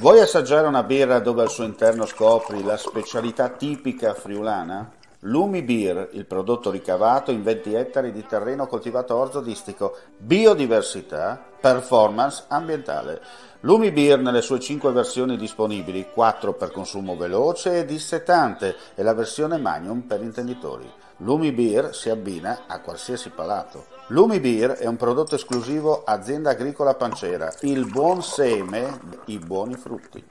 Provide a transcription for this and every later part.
Vuoi assaggiare una birra dove al suo interno scopri la specialità tipica friulana? Lumi Beer, il prodotto ricavato in 20 ettari di terreno coltivato orzo-distico, biodiversità, performance ambientale. Lumi Beer nelle sue 5 versioni disponibili, 4 per consumo veloce e dissetante e la versione magnum per intenditori. Lumi Beer si abbina a qualsiasi palato. Lumi Beer è un prodotto esclusivo azienda agricola pancera. Il buon seme, i buoni frutti.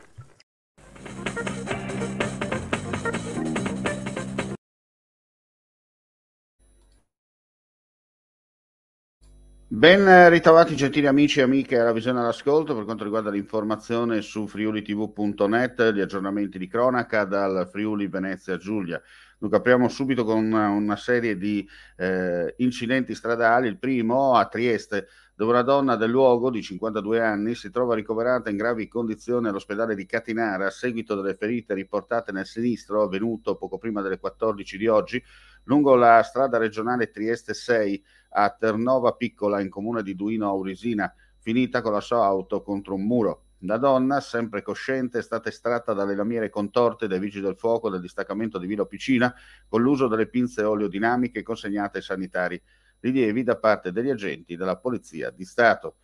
Ben ritrovati gentili amici e amiche alla visione all'ascolto per quanto riguarda l'informazione su friulitv.net, gli aggiornamenti di cronaca dal Friuli Venezia Giulia. Luca, apriamo subito con una, una serie di eh, incidenti stradali. Il primo a Trieste, dove una donna del luogo di 52 anni si trova ricoverata in gravi condizioni all'ospedale di Catinara a seguito delle ferite riportate nel sinistro avvenuto poco prima delle 14 di oggi lungo la strada regionale Trieste 6 a Ternova Piccola in comune di Duino Aurisina, finita con la sua auto contro un muro. La donna, sempre cosciente, è stata estratta dalle lamiere contorte dai vigili del fuoco del distaccamento di Villa Piccina con l'uso delle pinze oleodinamiche consegnate ai sanitari. Rilievi da parte degli agenti della Polizia di Stato.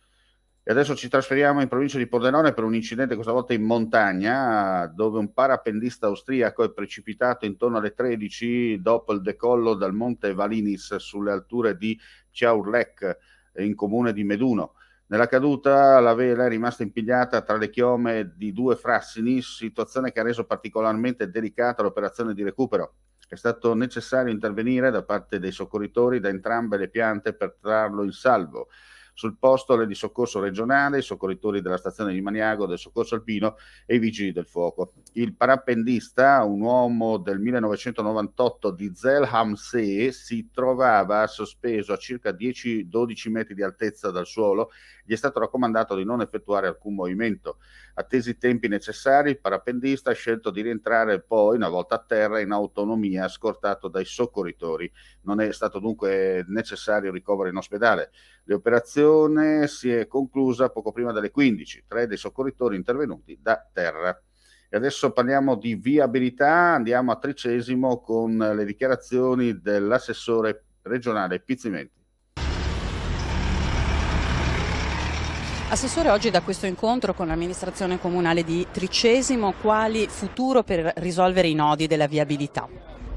E adesso ci trasferiamo in provincia di Pordenone per un incidente, questa volta in montagna, dove un parapendista austriaco è precipitato intorno alle 13 dopo il decollo dal monte Valinis sulle alture di Ciaurlec, in comune di Meduno. Nella caduta la vela è rimasta impigliata tra le chiome di due frassini, situazione che ha reso particolarmente delicata l'operazione di recupero. È stato necessario intervenire da parte dei soccorritori da entrambe le piante per trarlo in salvo. Sul posto le di soccorso regionale, i soccorritori della stazione di Maniago, del soccorso alpino e i vigili del fuoco. Il parapendista, un uomo del 1998 di Zelhamsee, si trovava sospeso a circa 10-12 metri di altezza dal suolo. Gli è stato raccomandato di non effettuare alcun movimento. Attesi i tempi necessari, il parapendista ha scelto di rientrare poi, una volta a terra, in autonomia, scortato dai soccorritori. Non è stato dunque necessario ricovero in ospedale. L'operazione si è conclusa poco prima delle 15, tre dei soccorritori intervenuti da terra. E adesso parliamo di viabilità, andiamo a Tricesimo con le dichiarazioni dell'assessore regionale Pizzimenti. Assessore, oggi da questo incontro con l'amministrazione comunale di Tricesimo, quali futuro per risolvere i nodi della viabilità?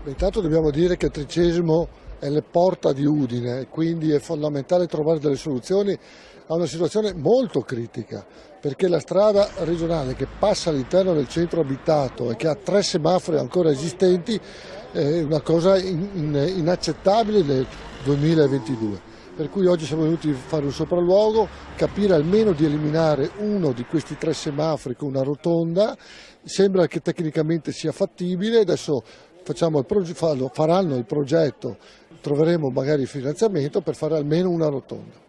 Beh, intanto dobbiamo dire che Tricesimo è la porta di Udine, quindi è fondamentale trovare delle soluzioni a una situazione molto critica, perché la strada regionale che passa all'interno del centro abitato e che ha tre semafori ancora esistenti è una cosa inaccettabile nel 2022 per cui oggi siamo venuti a fare un sopralluogo, capire almeno di eliminare uno di questi tre semafori con una rotonda, sembra che tecnicamente sia fattibile, adesso il faranno il progetto, troveremo magari il finanziamento per fare almeno una rotonda.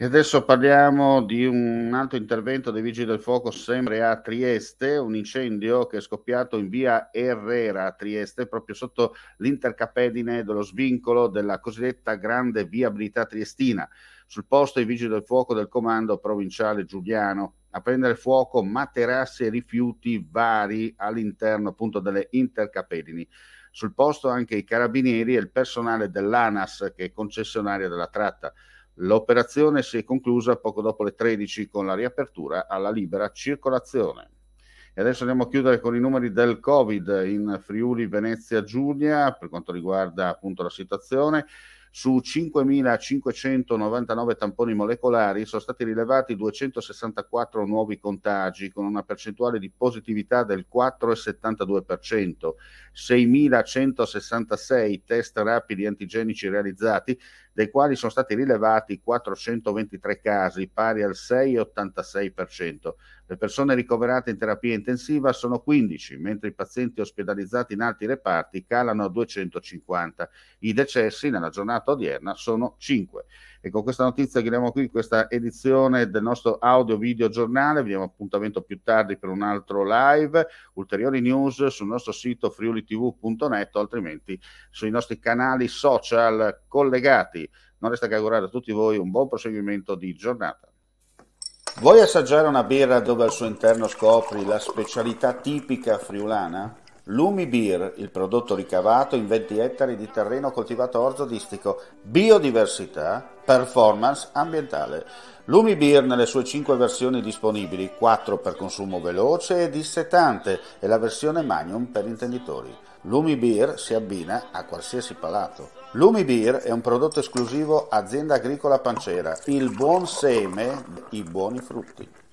E adesso parliamo di un altro intervento dei Vigili del Fuoco sempre a Trieste, un incendio che è scoppiato in via Herrera a Trieste, proprio sotto l'intercapedine dello svincolo della cosiddetta grande viabilità triestina. Sul posto i Vigili del Fuoco del Comando Provinciale Giuliano a prendere fuoco materassi e rifiuti vari all'interno appunto delle intercapedini. Sul posto anche i carabinieri e il personale dell'ANAS che è concessionaria della tratta. L'operazione si è conclusa poco dopo le 13 con la riapertura alla libera circolazione. E adesso andiamo a chiudere con i numeri del Covid in Friuli, Venezia, Giulia, per quanto riguarda appunto la situazione su 5.599 tamponi molecolari sono stati rilevati 264 nuovi contagi con una percentuale di positività del 4,72%, 6.166 test rapidi antigenici realizzati, dei quali sono stati rilevati 423 casi, pari al 6,86%. Le persone ricoverate in terapia intensiva sono 15, mentre i pazienti ospedalizzati in altri reparti calano a 250. I decessi nella giornata odierna sono 5. E con questa notizia chiudiamo qui questa edizione del nostro audio-video giornale. Vi diamo appuntamento più tardi per un altro live. Ulteriori news sul nostro sito friulitv.net, altrimenti sui nostri canali social collegati. Non resta che augurare a tutti voi un buon proseguimento di giornata. Vuoi assaggiare una birra dove al suo interno scopri la specialità tipica friulana? Lumi Beer, il prodotto ricavato in 20 ettari di terreno coltivato orzo-distico, biodiversità, performance ambientale. Lumi Beer nelle sue 5 versioni disponibili, 4 per consumo veloce e dissetante e la versione Magnum per intenditori. Lumi Beer si abbina a qualsiasi palato. Lumi Beer è un prodotto esclusivo azienda agricola pancera, il buon seme, i buoni frutti.